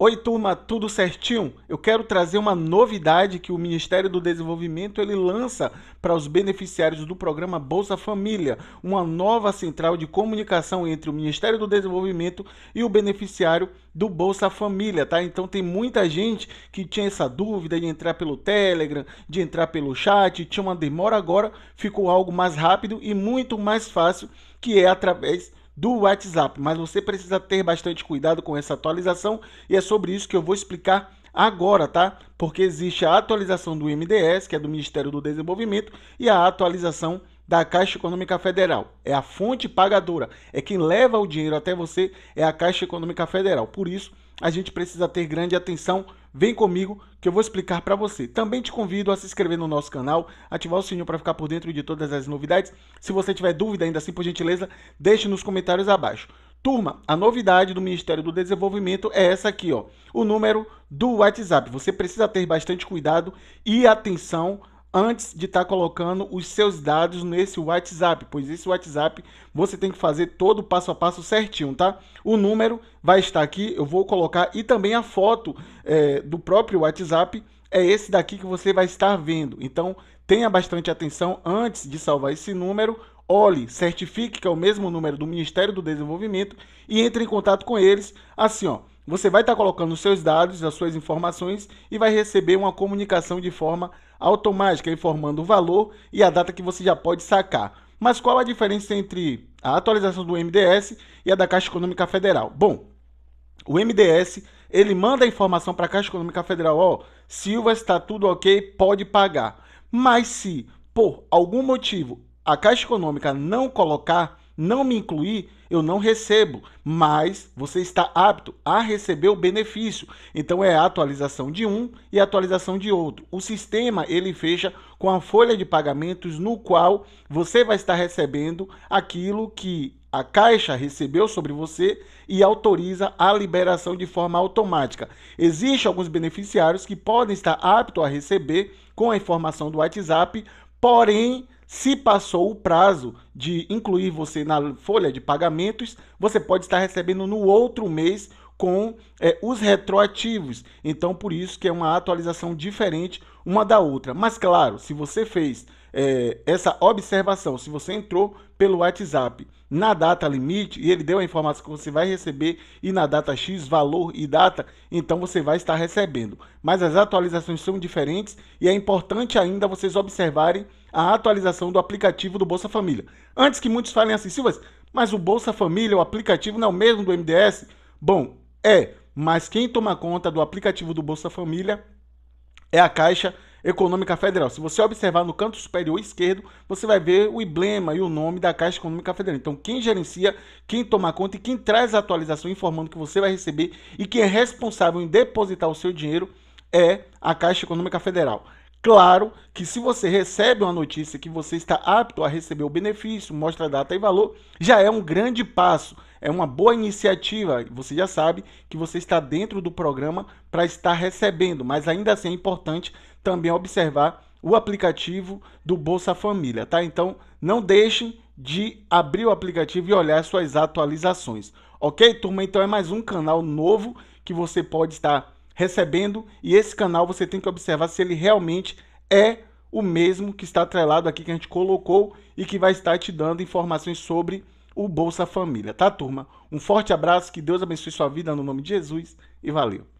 Oi, turma, tudo certinho? Eu quero trazer uma novidade que o Ministério do Desenvolvimento ele lança para os beneficiários do programa Bolsa Família, uma nova central de comunicação entre o Ministério do Desenvolvimento e o beneficiário do Bolsa Família, tá? Então tem muita gente que tinha essa dúvida de entrar pelo Telegram, de entrar pelo chat, tinha uma demora agora, ficou algo mais rápido e muito mais fácil, que é através do WhatsApp, mas você precisa ter bastante cuidado com essa atualização e é sobre isso que eu vou explicar agora, tá? Porque existe a atualização do MDS, que é do Ministério do Desenvolvimento, e a atualização da Caixa Econômica Federal. É a fonte pagadora, é quem leva o dinheiro até você, é a Caixa Econômica Federal. Por isso, a gente precisa ter grande atenção. Vem comigo que eu vou explicar para você. Também te convido a se inscrever no nosso canal, ativar o sininho para ficar por dentro de todas as novidades. Se você tiver dúvida ainda assim, por gentileza, deixe nos comentários abaixo. Turma, a novidade do Ministério do Desenvolvimento é essa aqui, ó, o número do WhatsApp. Você precisa ter bastante cuidado e atenção antes de estar tá colocando os seus dados nesse WhatsApp, pois esse WhatsApp você tem que fazer todo o passo a passo certinho, tá? O número vai estar aqui, eu vou colocar e também a foto é, do próprio WhatsApp é esse daqui que você vai estar vendo. Então tenha bastante atenção antes de salvar esse número. Olhe, certifique que é o mesmo número do Ministério do Desenvolvimento e entre em contato com eles. Assim, ó, você vai estar tá colocando os seus dados, as suas informações e vai receber uma comunicação de forma automática informando o valor e a data que você já pode sacar. Mas qual a diferença entre a atualização do MDS e a da Caixa Econômica Federal? Bom, o MDS ele manda a informação para a Caixa Econômica Federal: ó, Silva está tudo ok, pode pagar. Mas se por algum motivo a Caixa Econômica não colocar não me incluir, eu não recebo, mas você está apto a receber o benefício. Então é a atualização de um e a atualização de outro. O sistema ele fecha com a folha de pagamentos no qual você vai estar recebendo aquilo que a Caixa recebeu sobre você e autoriza a liberação de forma automática. Existem alguns beneficiários que podem estar aptos a receber com a informação do WhatsApp, porém se passou o prazo de incluir você na folha de pagamentos, você pode estar recebendo no outro mês com é, os retroativos. Então, por isso que é uma atualização diferente uma da outra. Mas, claro, se você fez é, essa observação, se você entrou pelo WhatsApp na data limite e ele deu a informação que você vai receber e na data X, valor e data, então você vai estar recebendo. Mas as atualizações são diferentes e é importante ainda vocês observarem a atualização do aplicativo do Bolsa Família. Antes que muitos falem assim, Silvas, mas o Bolsa Família, o aplicativo não é o mesmo do MDS? Bom, é, mas quem toma conta do aplicativo do Bolsa Família é a Caixa Econômica Federal. Se você observar no canto superior esquerdo, você vai ver o emblema e o nome da Caixa Econômica Federal. Então, quem gerencia, quem toma conta e quem traz a atualização informando que você vai receber e quem é responsável em depositar o seu dinheiro é a Caixa Econômica Federal. Claro que se você recebe uma notícia que você está apto a receber o benefício, mostra data e valor, já é um grande passo, é uma boa iniciativa. Você já sabe que você está dentro do programa para estar recebendo, mas ainda assim é importante também observar o aplicativo do Bolsa Família, tá? Então, não deixem de abrir o aplicativo e olhar suas atualizações. OK, turma? Então é mais um canal novo que você pode estar recebendo e esse canal você tem que observar se ele realmente é o mesmo que está atrelado aqui que a gente colocou e que vai estar te dando informações sobre o Bolsa Família, tá turma? Um forte abraço, que Deus abençoe sua vida no nome de Jesus e valeu!